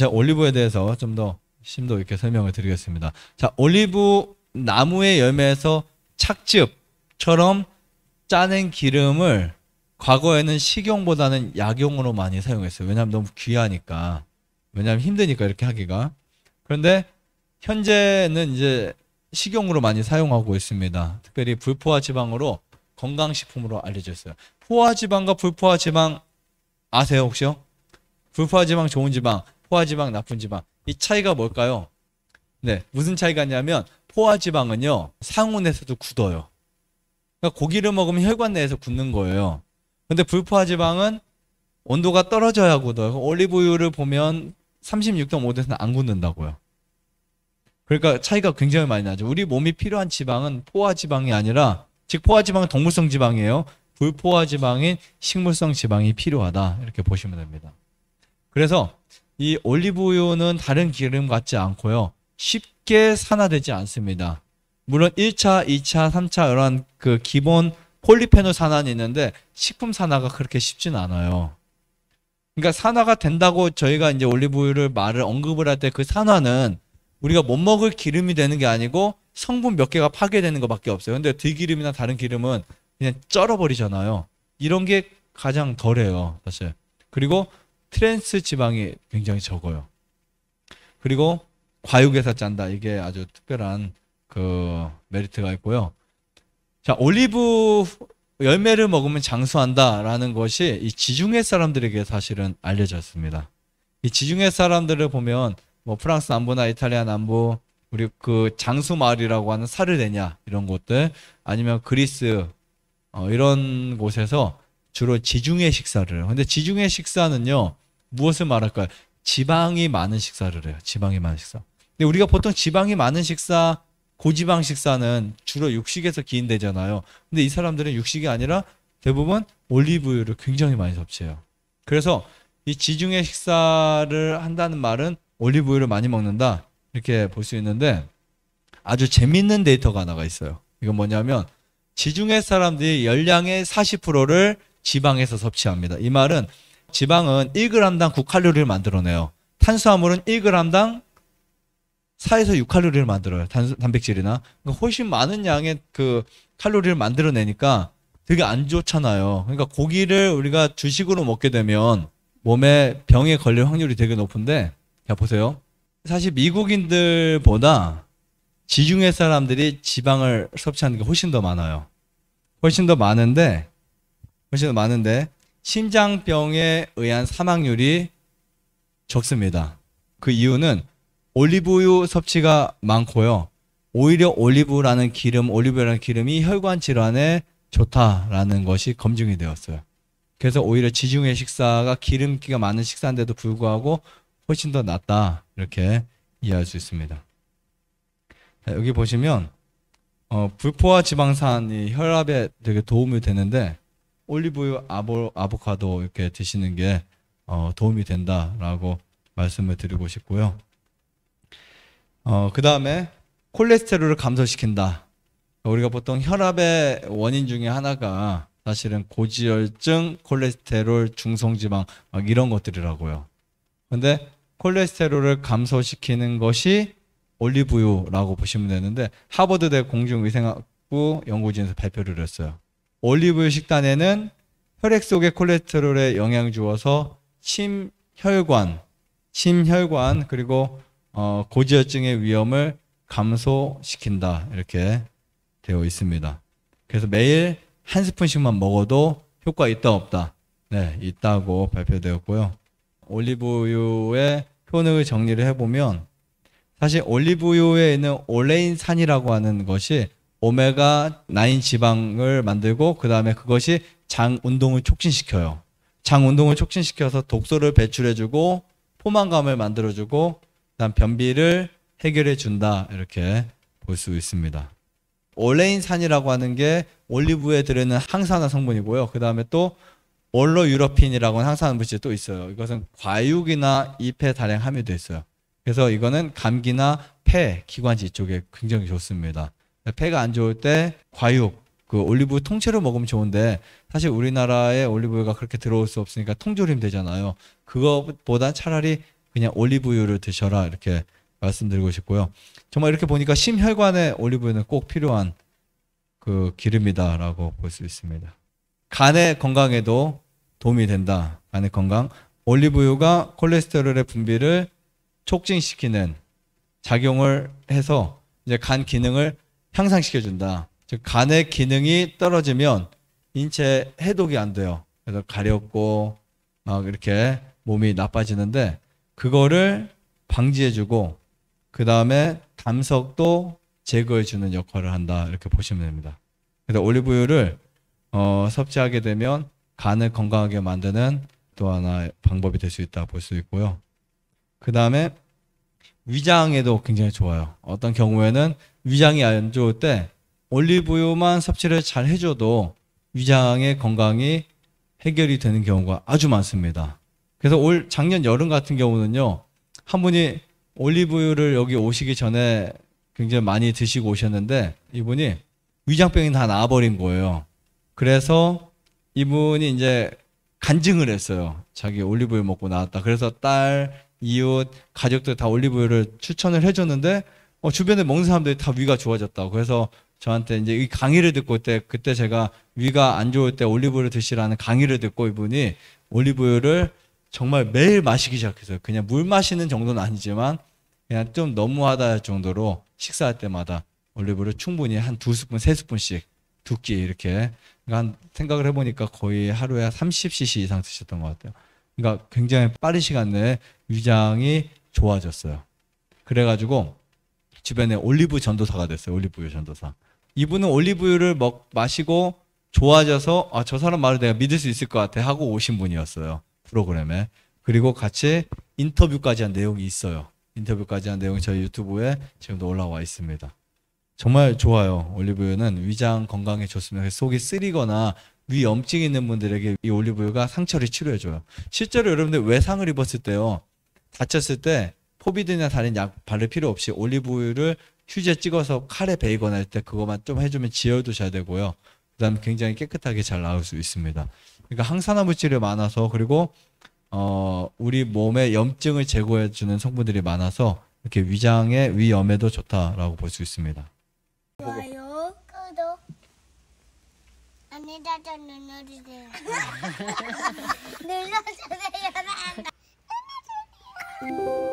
제 올리브에 대해서 좀 더 심도 있게 설명을 드리겠습니다. 자, 올리브 나무의 열매에서 착즙처럼 짜낸 기름을 과거에는 식용보다는 약용으로 많이 사용했어요. 왜냐하면 너무 귀하니까. 왜냐하면 힘드니까 이렇게 하기가. 그런데 현재는 이제 식용으로 많이 사용하고 있습니다. 특별히 불포화 지방으로 건강식품으로 알려져 있어요. 포화 지방과 불포화 지방 아세요 혹시요? 불포화 지방 좋은 지방 포화지방, 나쁜 지방. 이 차이가 뭘까요? 네, 무슨 차이가 있냐면 포화지방은요 상온에서도 굳어요. 그러니까 고기를 먹으면 혈관 내에서 굳는 거예요. 근데 불포화지방은 온도가 떨어져야 굳어요. 올리브유를 보면 36.5도에서는 안 굳는다고요. 그러니까 차이가 굉장히 많이 나죠. 우리 몸이 필요한 지방은 포화지방이 아니라 즉 포화지방은 동물성 지방이에요. 불포화지방인 식물성 지방이 필요하다 이렇게 보시면 됩니다. 그래서 이 올리브유는 다른 기름 같지 않고요. 쉽게 산화되지 않습니다. 물론 1차, 2차, 3차 이런 그 기본 폴리페놀 산화는 있는데 식품 산화가 그렇게 쉽진 않아요. 그러니까 산화가 된다고 저희가 이제 올리브유를 말을 언급을 할 때 그 산화는 우리가 못 먹을 기름이 되는 게 아니고 성분 몇 개가 파괴되는 것밖에 없어요. 근데 들기름이나 다른 기름은 그냥 쩔어버리잖아요. 이런 게 가장 덜해요, 사실. 그리고 트랜스 지방이 굉장히 적어요. 그리고 과육에서 짠다. 이게 아주 특별한 그 메리트가 있고요. 자, 올리브 열매를 먹으면 장수한다라는 것이 이 지중해 사람들에게 사실은 알려졌습니다. 이 지중해 사람들을 보면 뭐 프랑스 남부나 이탈리아 남부 우리 그 장수 마을이라고 하는 사르데냐 이런 곳들 아니면 그리스 어, 이런 곳에서 주로 지중해 식사를 해요. 근데 지중해 식사는요, 무엇을 말할까요? 지방이 많은 식사를 해요. 지방이 많은 식사. 근데 우리가 보통 지방이 많은 식사, 고지방 식사는 주로 육식에서 기인되잖아요. 근데 이 사람들은 육식이 아니라 대부분 올리브유를 굉장히 많이 섭취해요. 그래서 이 지중해 식사를 한다는 말은 올리브유를 많이 먹는다. 이렇게 볼 수 있는데 아주 재밌는 데이터가 하나가 있어요. 이건 뭐냐면 지중해 사람들이 열량의 40%를 지방에서 섭취합니다. 이 말은 지방은 1g당 9칼로리를 만들어내요. 탄수화물은 1g당 4에서 6칼로리를 만들어요. 단, 단백질이나. 그러니까 훨씬 많은 양의 그 칼로리를 만들어내니까 되게 안 좋잖아요. 그러니까 고기를 우리가 주식으로 먹게 되면 몸에 병에 걸릴 확률이 되게 높은데, 자, 보세요. 사실 미국인들보다 지중해 사람들이 지방을 섭취하는 게 훨씬 더 많아요. 훨씬 더 많은데, 훨씬 더 많은데 심장병에 의한 사망률이 적습니다. 그 이유는 올리브유 섭취가 많고요. 오히려 올리브라는 기름, 올리브라는 기름이 혈관 질환에 좋다라는 것이 검증이 되었어요. 그래서 오히려 지중해 식사가 기름기가 많은 식사인데도 불구하고 훨씬 더 낫다 이렇게 이해할 수 있습니다. 여기 보시면 어, 불포화 지방산이 혈압에 되게 도움이 되는데 올리브유, 아보, 아보카도 이렇게 드시는 게 어, 도움이 된다라고 말씀을 드리고 싶고요. 어, 그 다음에 콜레스테롤을 감소시킨다. 우리가 보통 혈압의 원인 중에 하나가 사실은 고지혈증, 콜레스테롤, 중성지방 막 이런 것들이라고요. 근데 콜레스테롤을 감소시키는 것이 올리브유라고 보시면 되는데 하버드대 공중위생학부 연구진에서 발표를 했어요. 올리브유 식단에는 혈액 속의 콜레스테롤에 영향 을 주어서 심혈관, 심혈관 그리고 어, 고지혈증의 위험을 감소시킨다 이렇게 되어 있습니다. 그래서 매일 한 스푼씩만 먹어도 효과 있다 없다. 네, 있다고 발표되었고요. 올리브유의 효능을 정리를 해보면 사실 올리브유에 있는 올레인산이라고 하는 것이 오메가 9 지방을 만들고 그 다음에 그것이 장 운동을 촉진시켜요. 장 운동을 촉진시켜서 독소를 배출해주고 포만감을 만들어주고 그다음 변비를 해결해 준다 이렇게 볼 수 있습니다. 올레인산이라고 하는 게 올리브에 들어있는 항산화 성분이고요. 그 다음에 또 올로유러핀이라고 하는 항산화 물질이 또 있어요. 이것은 과육이나 잎에 다량 함유되어 있어요. 그래서 이거는 감기나 폐, 기관지 쪽에 굉장히 좋습니다. 네, 폐가 안 좋을 때 과육, 그 올리브 통째로 먹으면 좋은데 사실 우리나라에 올리브유가 그렇게 들어올 수 없으니까 통조림 되잖아요. 그것보다 차라리 그냥 올리브유를 드셔라 이렇게 말씀드리고 싶고요. 정말 이렇게 보니까 심혈관에 올리브유는 꼭 필요한 그 기름이다라고 볼 수 있습니다. 간의 건강에도 도움이 된다. 간의 건강. 올리브유가 콜레스테롤의 분비를 촉진시키는 작용을 해서 이제 간 기능을 향상시켜준다. 즉 간의 기능이 떨어지면 인체 해독이 안 돼요. 그래서 가렵고 막 이렇게 몸이 나빠지는데 그거를 방지해주고 그 다음에 담석도 제거해주는 역할을 한다 이렇게 보시면 됩니다. 그래서 올리브유를 어, 섭취하게 되면 간을 건강하게 만드는 또 하나의 방법이 될 수 있다 볼 수 있고요. 그 다음에 위장에도 굉장히 좋아요. 어떤 경우에는 위장이 안 좋을 때 올리브유만 섭취를 잘 해줘도 위장의 건강이 해결이 되는 경우가 아주 많습니다. 그래서 올 작년 여름 같은 경우는요 한 분이 올리브유를 여기 오시기 전에 굉장히 많이 드시고 오셨는데 이분이 위장병이 다 나아버린 거예요. 그래서 이분이 이제 간증을 했어요. 자기 올리브유 먹고 나왔다. 그래서 딸, 이웃, 가족들 다 올리브유를 추천을 해줬는데 어, 주변에 먹는 사람들이 다 위가 좋아졌다고. 그래서 저한테 이제 이 강의를 듣고 그때 그때 제가 위가 안 좋을 때 올리브유를 드시라는 강의를 듣고 이분이 올리브유를 정말 매일 마시기 시작했어요. 그냥 물 마시는 정도는 아니지만 그냥 좀 너무하다 할 정도로 식사할 때마다 올리브를 충분히 한 두 스푼, 세 스푼씩 두 끼 이렇게 그러니까 생각을 해보니까 거의 하루에 30cc 이상 드셨던 것 같아요. 그러니까 굉장히 빠른 시간 내에 위장이 좋아졌어요. 그래가지고 주변에 올리브 전도사가 됐어요. 올리브유 전도사. 이분은 올리브유를 먹 마시고 좋아져서 아, 저 사람 말을 내가 믿을 수 있을 것 같아 하고 오신 분이었어요. 프로그램에. 그리고 같이 인터뷰까지 한 내용이 있어요. 인터뷰까지 한 내용이 저희 유튜브에 지금도 올라와 있습니다. 정말 좋아요. 올리브유는 위장 건강에 좋습니다. 속이 쓰리거나 위염증 있는 분들에게 이 올리브유가 상처를 치료해줘요. 실제로 여러분들 외상을 입었을 때요. 다쳤을 때 포비드나 다른 약 바를 필요 없이 올리브유를 휴지에 찍어서 칼에 베이거나 할 때 그것만 좀 해주면 지어두셔야 되고요. 그다음 굉장히 깨끗하게 잘 나올 수 있습니다. 그러니까 항산화 물질이 많아서 그리고 어 우리 몸에 염증을 제거해 주는 성분들이 많아서 이렇게 위장에 위염에도 좋다라고 볼 수 있습니다. 좋아요, 구독, 안내자자 눌러주세요. 눌러주세요. 눌러주세요.